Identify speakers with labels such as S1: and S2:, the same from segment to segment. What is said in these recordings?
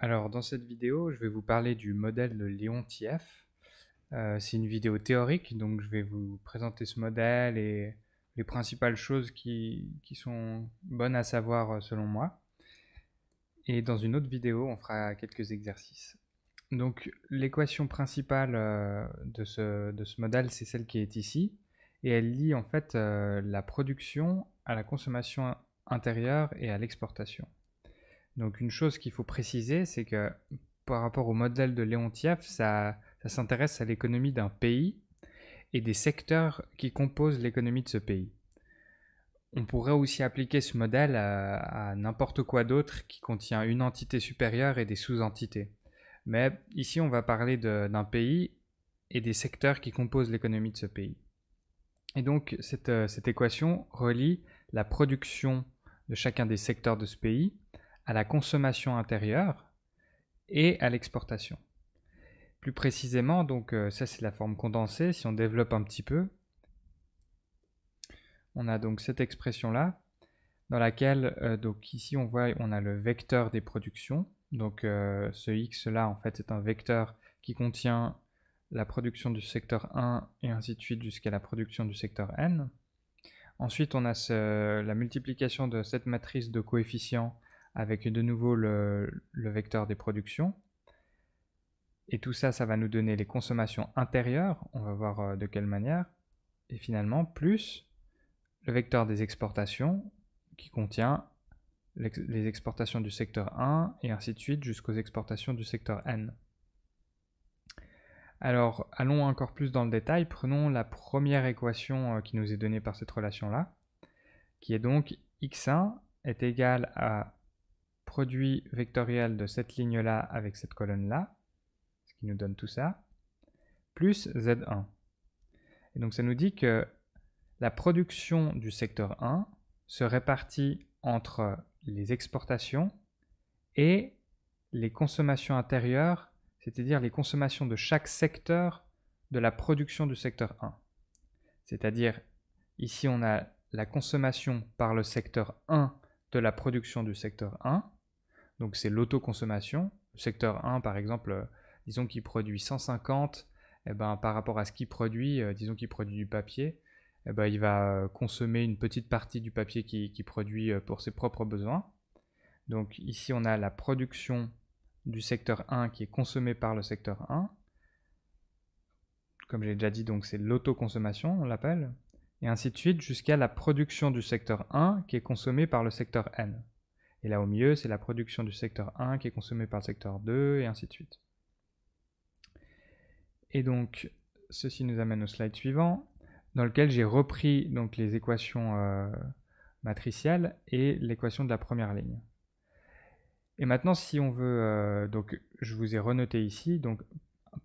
S1: Alors dans cette vidéo, je vais vous parler du modèle de Léon Euh, c'est une vidéo théorique, donc je vais vous présenter ce modèle et les principales choses qui, sont bonnes à savoir euh, selon moi. Et dans une autre vidéo, on fera quelques exercices. Donc l'équation principale euh, de ce, modèle, c'est celle qui est ici, et elle lie en fait euh, la production à la consommation intérieure et à l'exportation. Donc une chose qu'il faut préciser, c'est que par rapport au modèle de Léontief, ça, ça s'intéresse à l'économie d'un pays et des secteurs qui composent l'économie de ce pays. On pourrait aussi appliquer ce modèle à, n'importe quoi d'autre qui contient une entité supérieure et des sous-entités. Mais ici, on va parler d'un pays et des secteurs qui composent l'économie de ce pays. Et donc, cette euh, équation relie la production de chacun des secteurs de ce pays à la consommation intérieure et à l'exportation. Plus précisément, donc euh, ça c'est la forme condensée, si on développe un petit peu, on a donc cette expression là, dans laquelle, euh, donc ici on voit, on a le vecteur des productions, donc euh, ce x là en fait est un vecteur qui contient la production du secteur 1 et ainsi de suite jusqu'à la production du secteur n. Ensuite on a la multiplication de cette matrice de coefficients avec de nouveau le, vecteur des productions. Et tout ça, ça va nous donner les consommations intérieures, on va voir euh, de quelle manière, et finalement plus le vecteur des exportations qui contient les exportations du secteur 1 et ainsi de suite jusqu'aux exportations du secteur N. Alors allons encore plus dans le détail, prenons la première équation euh, qui nous est donnée par cette relation-là, qui est donc x1 est égal à produit vectoriel de cette ligne-là avec cette colonne-là, ce qui nous donne tout ça, plus Z1. Et donc ça nous dit que la production du secteur 1 se répartit entre les exportations et les consommations intérieures, c'est-à-dire les consommations de chaque secteur de la production du secteur 1. C'est-à-dire, ici on a la consommation par le secteur 1 de la production du secteur 1, donc c'est l'autoconsommation. Le secteur 1, par exemple, euh, disons qu'il produit 150, eh ben, par rapport à ce qu'il produit, euh, disons qu'il produit du papier, eh ben, il va euh, consommer une petite partie du papier qu'il produit pour ses propres besoins. Donc ici, on a la production du secteur 1 qui est consommée par le secteur 1. Comme j'ai déjà dit, donc c'est l'autoconsommation, on l'appelle. Et ainsi de suite jusqu'à la production du secteur 1 qui est consommée par le secteur N. Et là au milieu, c'est la production du secteur 1 qui est consommée par le secteur 2, et ainsi de suite. Et donc, ceci nous amène au slide suivant, dans lequel j'ai repris donc, les équations euh, matricielles et l'équation de la première ligne. Et maintenant, si on veut, euh, donc je vous ai renoté ici, donc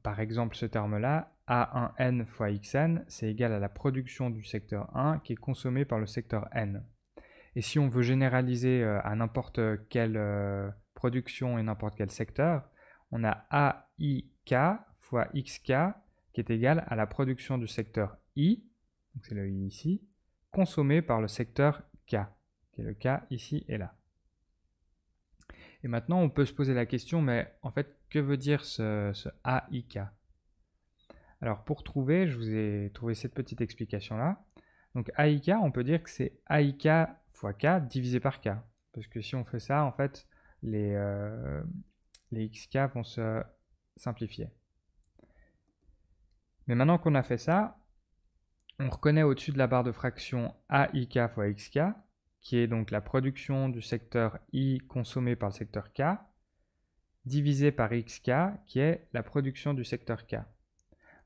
S1: par exemple ce terme-là, A1n fois xn, c'est égal à la production du secteur 1 qui est consommée par le secteur n. Et si on veut généraliser euh, à n'importe quelle euh, production et n'importe quel secteur, on a AIK fois XK qui est égal à la production du secteur I, donc c'est le I ici, consommé par le secteur K, qui est le K ici et là. Et maintenant, on peut se poser la question, mais en fait, que veut dire ce, ce AIK Alors, pour trouver, je vous ai trouvé cette petite explication-là. Donc, AIK, on peut dire que c'est AIK fois k divisé par k. Parce que si on fait ça, en fait, les, euh, les xk vont se simplifier. Mais maintenant qu'on a fait ça, on reconnaît au-dessus de la barre de fraction aik fois xk, qui est donc la production du secteur i consommé par le secteur k, divisé par xk, qui est la production du secteur k.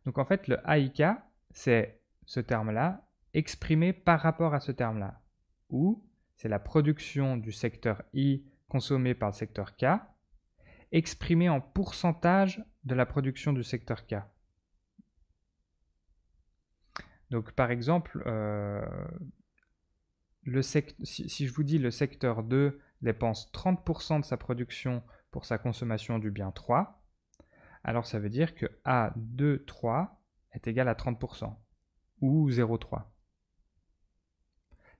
S1: Donc en fait, le aik, c'est ce terme-là, exprimé par rapport à ce terme-là. Ou, c'est la production du secteur I consommée par le secteur K, exprimée en pourcentage de la production du secteur K. Donc par exemple, euh, si, si, je vous dis le secteur 2 dépense 30% de sa production pour sa consommation du bien 3, alors ça veut dire que A2,3 est égal à 30% ou 0,3.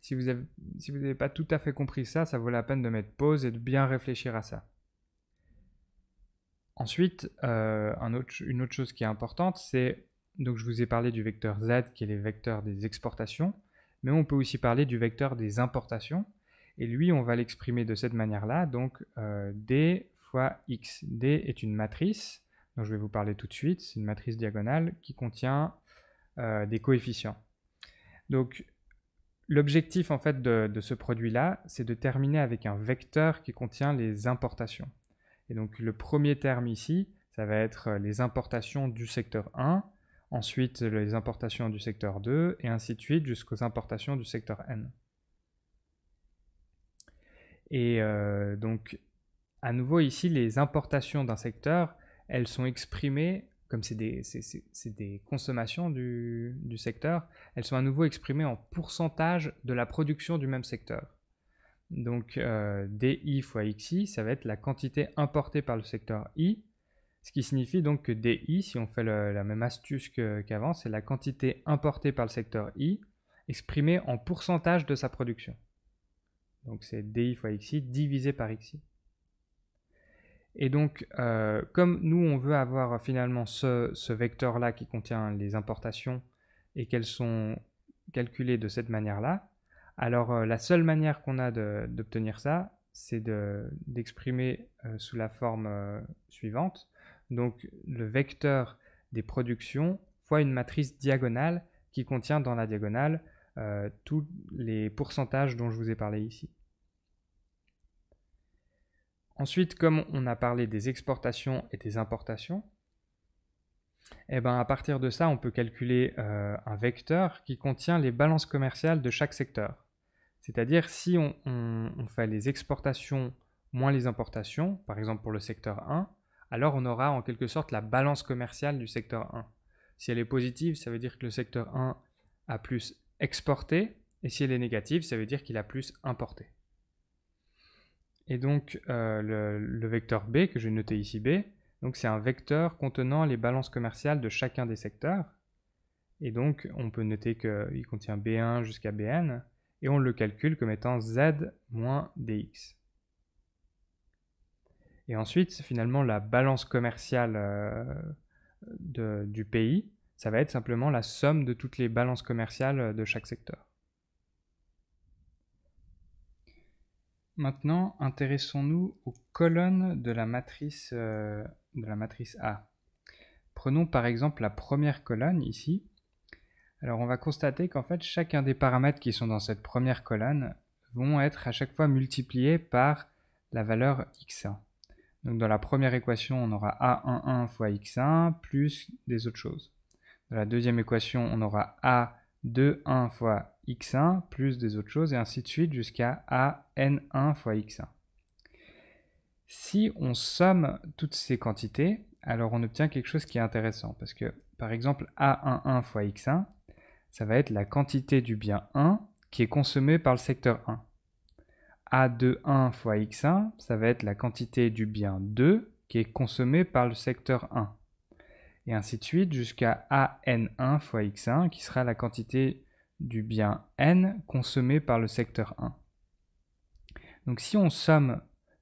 S1: Si vous n'avez pas tout à fait compris ça, ça vaut la peine de mettre pause et de bien réfléchir à ça. Ensuite, euh, une autre chose qui est importante, c'est, donc je vous ai parlé du vecteur Z qui est le vecteur des exportations, mais on peut aussi parler du vecteur des importations, et lui, on va l'exprimer de cette manière-là, donc euh, D fois X. D est une matrice, dont je vais vous parler tout de suite, c'est une matrice diagonale qui contient euh, des coefficients. Donc L'objectif en fait de, ce produit-là, c'est de terminer avec un vecteur qui contient les importations. Et donc le premier terme ici, ça va être euh, les importations du secteur 1, ensuite les importations du secteur 2, et ainsi de suite jusqu'aux importations du secteur N. Et euh, donc, à nouveau ici, les importations d'un secteur, elles sont exprimées comme c'est des, consommations du, secteur, elles sont à nouveau exprimées en pourcentage de la production du même secteur. Donc euh, DI fois XI, ça va être la quantité importée par le secteur I, ce qui signifie donc que DI, si on fait la même astuce qu'avant, c'est la quantité importée par le secteur I exprimée en pourcentage de sa production. Donc c'est DI fois XI divisé par XI. Et donc, euh, comme nous, on veut avoir euh, finalement ce, vecteur-là qui contient les importations et qu'elles sont calculées de cette manière-là, alors euh, la seule manière qu'on a d'obtenir ça, c'est d'exprimer sous la forme suivante, donc le vecteur des productions fois une matrice diagonale qui contient dans la diagonale tous les pourcentages dont je vous ai parlé ici. Ensuite, comme on a parlé des exportations et des importations, eh ben, à partir de ça, on peut calculer euh, un vecteur qui contient les balances commerciales de chaque secteur. C'est-à-dire si on, fait les exportations moins les importations, par exemple pour le secteur 1, alors on aura en quelque sorte la balance commerciale du secteur 1. Si elle est positive, ça veut dire que le secteur 1 a plus exporté, et si elle est négative, ça veut dire qu'il a plus importé. Et donc euh, le, vecteur B que j'ai noté ici B, donc c'est un vecteur contenant les balances commerciales de chacun des secteurs. Et donc on peut noter qu'il contient B1 jusqu'à Bn et on le calcule comme étant Z moins DX. Et ensuite, finalement, la balance commerciale euh, du pays, ça va être simplement la somme de toutes les balances commerciales de chaque secteur. Maintenant, intéressons-nous aux colonnes de la matrice, euh, de la matrice A. Prenons par exemple la première colonne ici. Alors on va constater qu'en fait chacun des paramètres qui sont dans cette première colonne vont être à chaque fois multipliés par la valeur x1. Donc dans la première équation, on aura a11 fois x1 plus des autres choses. Dans la deuxième équation, on aura a21 fois x1 plus des autres choses et ainsi de suite jusqu'à an1 fois x1. Si on somme toutes ces quantités, alors on obtient quelque chose qui est intéressant parce que par exemple a11 fois x1, ça va être la quantité du bien 1 qui est consommée par le secteur 1. a21 fois x1, ça va être la quantité du bien 2 qui est consommée par le secteur 1. Et ainsi de suite jusqu'à an1 fois x1 qui sera la quantité du bien N consommé par le secteur 1. Donc si on somme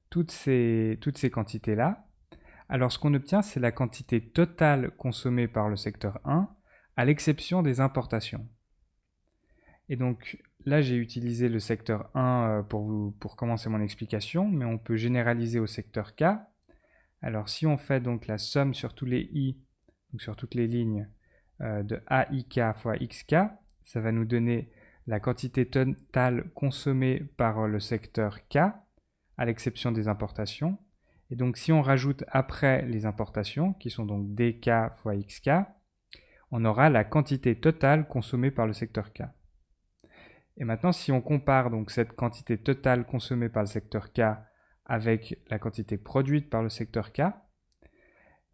S1: toutes ces, quantités-là, alors ce qu'on obtient, c'est la quantité totale consommée par le secteur 1, à l'exception des importations. Et donc là, j'ai utilisé le secteur 1 euh, pour, commencer mon explication, mais on peut généraliser au secteur K. Alors si on fait donc la somme sur tous les i, donc sur toutes les lignes euh, de AIK fois XK, ça va nous donner la quantité totale consommée par le secteur K, à l'exception des importations. Et donc si on rajoute après les importations, qui sont donc DK fois XK, on aura la quantité totale consommée par le secteur K. Et maintenant, si on compare donc cette quantité totale consommée par le secteur K avec la quantité produite par le secteur K,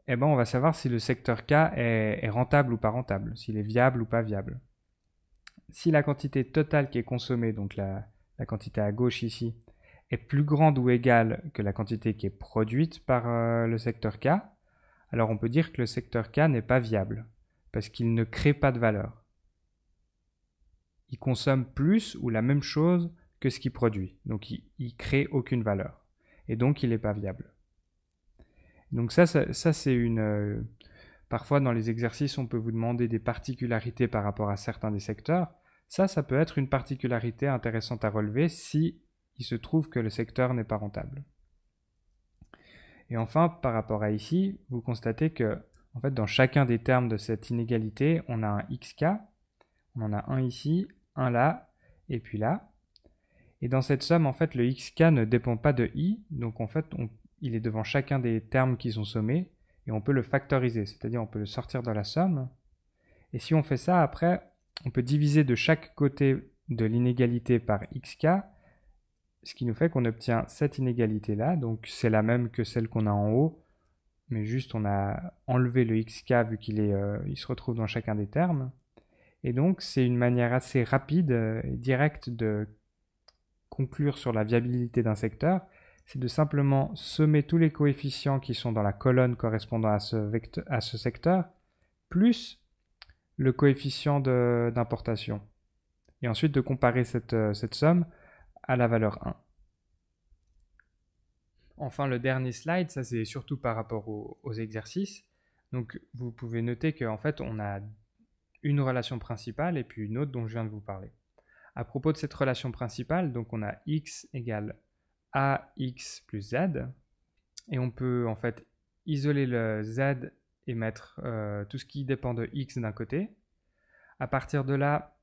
S1: eh ben on va savoir si le secteur K est rentable ou pas rentable, s'il est viable ou pas viable si la quantité totale qui est consommée, donc la, quantité à gauche ici, est plus grande ou égale que la quantité qui est produite par euh, le secteur K, alors on peut dire que le secteur K n'est pas viable, parce qu'il ne crée pas de valeur. Il consomme plus ou la même chose que ce qu'il produit, donc il, ne crée aucune valeur, et donc il n'est pas viable. Donc ça, c'est une... Euh, parfois, dans les exercices, on peut vous demander des particularités par rapport à certains des secteurs. Ça, ça peut être une particularité intéressante à relever si il se trouve que le secteur n'est pas rentable. Et enfin, par rapport à ici, vous constatez que en fait, dans chacun des termes de cette inégalité, on a un xk, on en a un ici, un là, et puis là. Et dans cette somme, en fait, le xk ne dépend pas de i, donc en fait, il est devant chacun des termes qui sont sommés, et on peut le factoriser, c'est-à-dire on peut le sortir de la somme. Et si on fait ça, après, on peut diviser de chaque côté de l'inégalité par xk, ce qui nous fait qu'on obtient cette inégalité-là, donc c'est la même que celle qu'on a en haut, mais juste on a enlevé le xk vu qu'il est, euh, il se retrouve dans chacun des termes. Et donc c'est une manière assez rapide euh, et directe de conclure sur la viabilité d'un secteur, c'est de simplement semer tous les coefficients qui sont dans la colonne correspondant à ce, à ce secteur, plus le coefficient d'importation. Et ensuite de comparer cette, euh, somme à la valeur 1. Enfin, le dernier slide, ça c'est surtout par rapport aux, exercices. Donc, vous pouvez noter qu'en fait, on a une relation principale et puis une autre dont je viens de vous parler. À propos de cette relation principale, donc on a x égale ax plus z, et on peut en fait isoler le z et mettre euh, tout ce qui dépend de x d'un côté. À partir de là,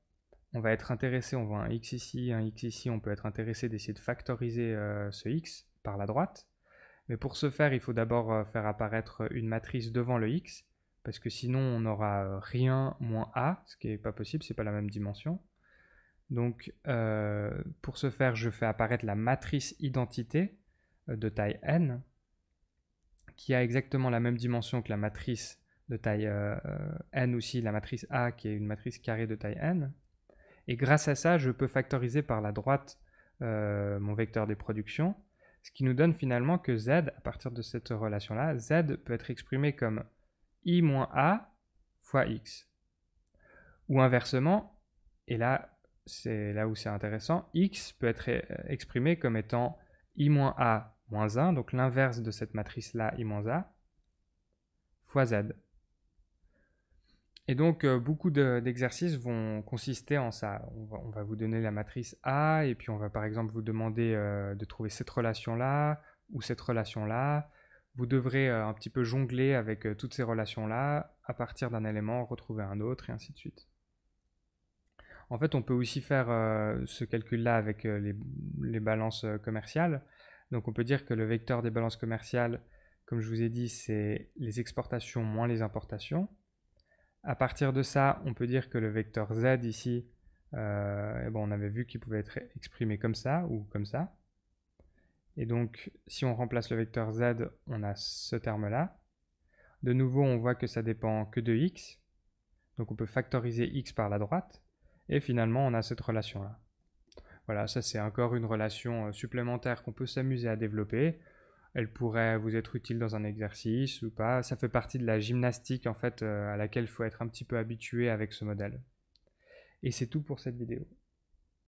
S1: on va être intéressé, on voit un x ici, un x ici, on peut être intéressé d'essayer de factoriser euh, ce x par la droite. Mais pour ce faire, il faut d'abord euh, faire apparaître une matrice devant le x, parce que sinon on n'aura rien moins a, ce qui n'est pas possible, ce n'est pas la même dimension. Donc pour ce faire, je fais apparaître la matrice identité de taille n, qui a exactement la même dimension que la matrice de taille euh, n aussi, la matrice A qui est une matrice carrée de taille n. Et grâce à ça, je peux factoriser par la droite euh, mon vecteur des productions, ce qui nous donne finalement que z, à partir de cette relation-là, z peut être exprimé comme i moins a fois x. Ou inversement, et là c'est là où c'est intéressant, x peut être euh, exprimé comme étant i moins a moins 1, donc l'inverse de cette matrice-là est moins A, fois Z. Et donc, euh, beaucoup d'exercices vont consister en ça. On va, vous donner la matrice A, et puis on va par exemple vous demander euh, de trouver cette relation-là, ou cette relation-là. Vous devrez euh, un petit peu jongler avec toutes ces relations-là, à partir d'un élément, retrouver un autre, et ainsi de suite. En fait, on peut aussi faire ce calcul-là avec les, balances commerciales. Donc on peut dire que le vecteur des balances commerciales, comme je vous ai dit, c'est les exportations moins les importations. À partir de ça, on peut dire que le vecteur Z ici, euh, eh ben, on avait vu qu'il pouvait être exprimé comme ça ou comme ça. Et donc, si on remplace le vecteur Z, on a ce terme-là. De nouveau, on voit que ça dépend que de x. Donc on peut factoriser x par la droite. Et finalement, on a cette relation-là. Voilà, ça c'est encore une relation euh, supplémentaire qu'on peut s'amuser à développer. Elle pourrait vous être utile dans un exercice ou pas. Ça fait partie de la gymnastique en fait euh, à laquelle il faut être un petit peu habitué avec ce modèle. Et c'est tout pour cette vidéo.